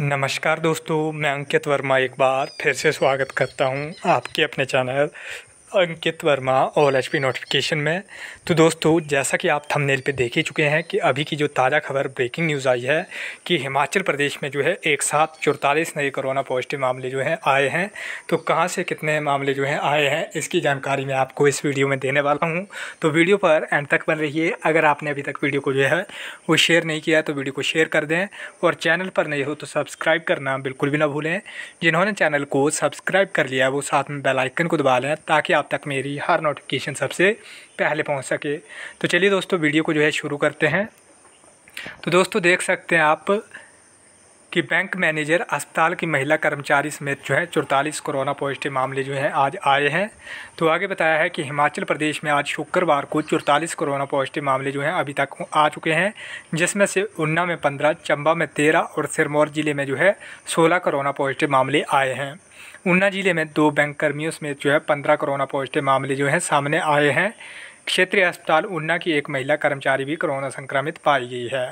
नमस्कार दोस्तों मैं अंकित वर्मा एक बार फिर से स्वागत करता हूं आपके अपने channel Ankit Verma all H notification में तो दोस्तों जैसा कि आप थंबनेल पे देख ही चुके हैं कि अभी की जो ताज़ा खबर ब्रेकिंग न्यूज़ आई है कि हिमाचल प्रदेश में जो है एक साथ चौतालीस नए कोरोना पॉजिटिव मामले जो हैं आए हैं तो कहाँ से कितने मामले जो हैं आए हैं इसकी जानकारी मैं आपको इस वीडियो में देने वाला हूँ तो वीडियो पर एंड तक बन रही है अगर आपने अभी तक वीडियो को जो है वो शेयर नहीं किया तो वीडियो को शेयर कर दें और चैनल पर नहीं हो तो सब्सक्राइब करना बिल्कुल भी ना भूलें जिन्होंने चैनल को सब्सक्राइब कर लिया वो साथ में बेलाइकन को दबा लें ताकि आप आप तक मेरी हर नोटिफिकेशन सबसे पहले पहुंच सके तो चलिए दोस्तों वीडियो को जो है शुरू करते हैं तो दोस्तों देख सकते हैं आप कि बैंक मैनेजर अस्पताल की महिला कर्मचारी समेत जो है चौतालीस कोरोना पॉजिटिव मामले जो हैं आज आए हैं तो आगे बताया है कि हिमाचल प्रदेश में आज शुक्रवार को चौतालीस कोरोना पॉजिटिव मामले जो हैं अभी तक आ चुके हैं जिसमें से ऊना में पंद्रह चंबा में तेरह और सिरमौर ज़िले में जो है सोलह कोरोना पॉजिटिव मामले आए हैं ऊना ज़िले में दो बैंक कर्मियों समेत जो है पंद्रह कोरोना पॉजिटिव मामले जो हैं सामने आए हैं क्षेत्रीय अस्पताल ऊना की एक महिला कर्मचारी भी कोरोना संक्रमित पाई गई है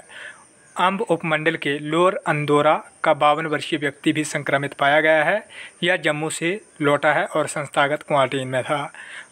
अम्ब उपमंडल के लोअर अंदोरा का बावन वर्षीय व्यक्ति भी संक्रमित पाया गया है यह जम्मू से लौटा है और संस्थागत क्वारंटीन में था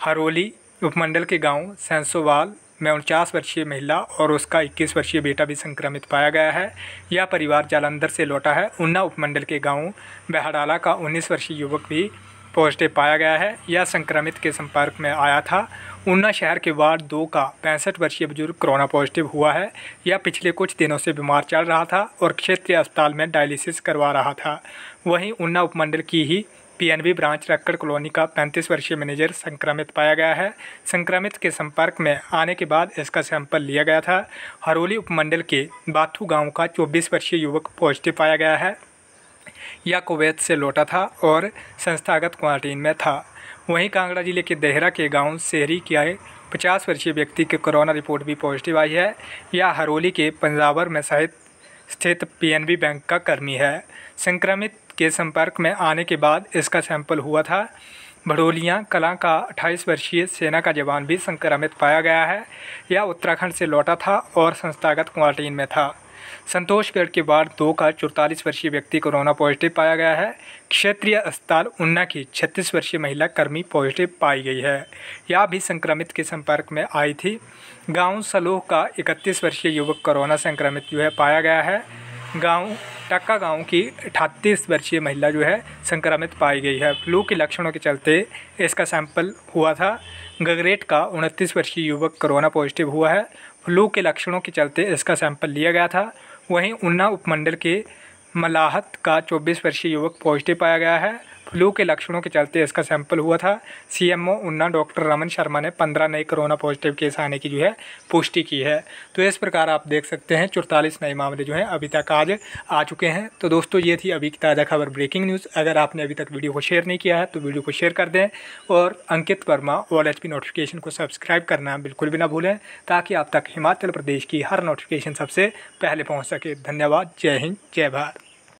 हरोली उपमंडल के गांव सैंसोवाल में उनचास वर्षीय महिला और उसका 21 वर्षीय बेटा भी संक्रमित पाया गया है यह परिवार जालंधर से लौटा है उन्ना उपमंडल के गांव बहड़ाला का 19 वर्षीय युवक भी पॉजिटिव पाया गया है यह संक्रमित के संपर्क में आया था ऊना शहर के वार्ड दो का पैंसठ वर्षीय बुजुर्ग कोरोना पॉजिटिव हुआ है यह पिछले कुछ दिनों से बीमार चल रहा था और क्षेत्रीय अस्पताल में डायलिसिस करवा रहा था वहीं ऊना उपमंडल की ही पीएनबी ब्रांच रक्कड़ कॉलोनी का 35 वर्षीय मैनेजर संक्रमित पाया गया है संक्रमित के संपर्क में आने के बाद इसका सैंपल लिया गया था हरोली उपमंडल के बाथू गांव का 24 वर्षीय युवक पॉजिटिव पाया गया है या कुवैत से लौटा था और संस्थागत क्वारंटीन में था वहीं कांगड़ा जिले के देहरा के गांव शहरी के आए पचास वर्षीय व्यक्ति की कोरोना रिपोर्ट भी पॉजिटिव आई है यह हरोली के पंजावर में सहित स्थित पीएनबी बैंक का कर्मी है संक्रमित के संपर्क में आने के बाद इसका सैंपल हुआ था भड़ोलियाँ कला का 28 वर्षीय सेना का जवान भी संक्रमित पाया गया है यह उत्तराखंड से लौटा था और संस्थागत क्वारंटीन में था संतोषगढ़ के वार्ड दो का चौतालीस वर्षीय व्यक्ति कोरोना पॉजिटिव पाया गया है क्षेत्रीय अस्पताल उन्ना की छत्तीस वर्षीय महिला कर्मी पॉजिटिव पाई गई है यह भी संक्रमित के संपर्क में आई थी गांव सलोह का इकतीस वर्षीय युवक कोरोना संक्रमित जो है पाया गया है गांव टक्का गांव की अठातीस वर्षीय महिला जो है संक्रमित पाई गई है फ्लू के लक्षणों के चलते इसका सैंपल हुआ था गगरेट का उनतीस वर्षीय युवक कोरोना पॉजिटिव हुआ है फ्लू के लक्षणों के चलते इसका सैंपल लिया गया था वहीं ऊना उपमंडल के मलाहत का 24 वर्षीय युवक पॉजिटिव पाया गया है फ्लू के लक्षणों के चलते इसका सैंपल हुआ था सीएमओ उन्ना डॉक्टर रमन शर्मा ने पंद्रह नए कोरोना पॉजिटिव केस आने की जो है पुष्टि की है तो इस प्रकार आप देख सकते हैं चौतालीस नए मामले जो हैं अभी तक आज आ चुके हैं तो दोस्तों ये थी अभी की ताज़ा खबर ब्रेकिंग न्यूज़ अगर आपने अभी तक वीडियो को शेयर नहीं किया है तो वीडियो को शेयर कर दें और Ankit Verma all H notification को सब्सक्राइब करना बिल्कुल भी ना भूलें ताकि आप तक हिमाचल प्रदेश की हर नोटिफिकेशन सबसे पहले पहुँच सके धन्यवाद जय हिंद जय भारत